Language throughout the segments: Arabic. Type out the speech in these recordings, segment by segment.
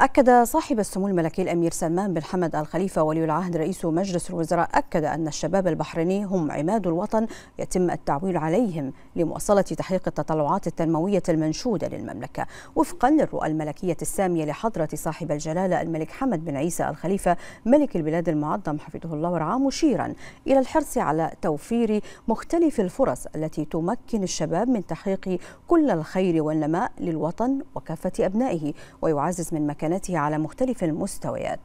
أكد صاحب السمو الملكي الأمير سلمان بن حمد الخليفة ولي العهد رئيس مجلس الوزراء أكد أن الشباب البحريني هم عماد الوطن يتم التعويل عليهم لمواصلة تحقيق التطلعات التنموية المنشودة للمملكة وفقا للرؤى الملكية السامية لحضرة صاحب الجلالة الملك حمد بن عيسى الخليفة ملك البلاد المعظم حفظه الله ورعاه مشيرا إلى الحرص على توفير مختلف الفرص التي تمكن الشباب من تحقيق كل الخير والنماء للوطن وكافة أبنائه ويعزز من مكان مكانته على مختلف المستويات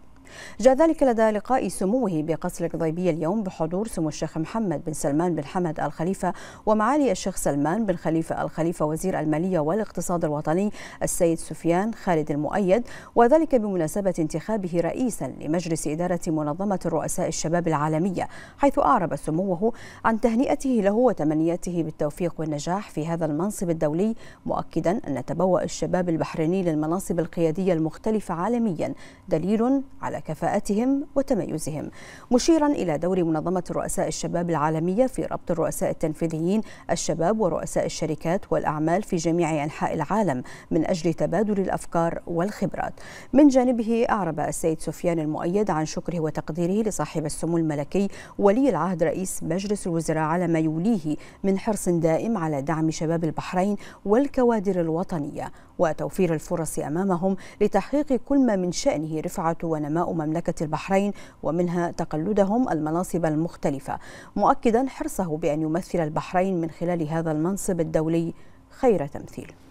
جاء ذلك لدى لقاء سموه بقصر القضيبية اليوم بحضور سمو الشيخ محمد بن سلمان بن حمد الخليفة ومعالي الشيخ سلمان بن خليفة الخليفة وزير المالية والاقتصاد الوطني السيد سفيان خالد المؤيد وذلك بمناسبة انتخابه رئيسا لمجلس إدارة منظمة رؤساء الشباب العالمية حيث أعرب سموه عن تهنئته له وتمنياته بالتوفيق والنجاح في هذا المنصب الدولي مؤكدا أن تبوأ الشباب البحريني للمناصب القيادية المختلفة عالميا دليل على كفاءتهم وتميزهم مشيرا إلى دور منظمة رؤساء الشباب العالمية في ربط الرؤساء التنفيذيين الشباب ورؤساء الشركات والأعمال في جميع أنحاء العالم من أجل تبادل الأفكار والخبرات من جانبه أعرب السيد سفيان المؤيد عن شكره وتقديره لصاحب السمو الملكي ولي العهد رئيس مجلس الوزراء على ما يوليه من حرص دائم على دعم شباب البحرين والكوادر الوطنية وتوفير الفرص أمامهم لتحقيق كل ما من شأنه رفعة ونماء مملكة البحرين ومنها تقلدهم المناصب المختلفة مؤكدا حرصه بأن يمثل البحرين من خلال هذا المنصب الدولي خير تمثيل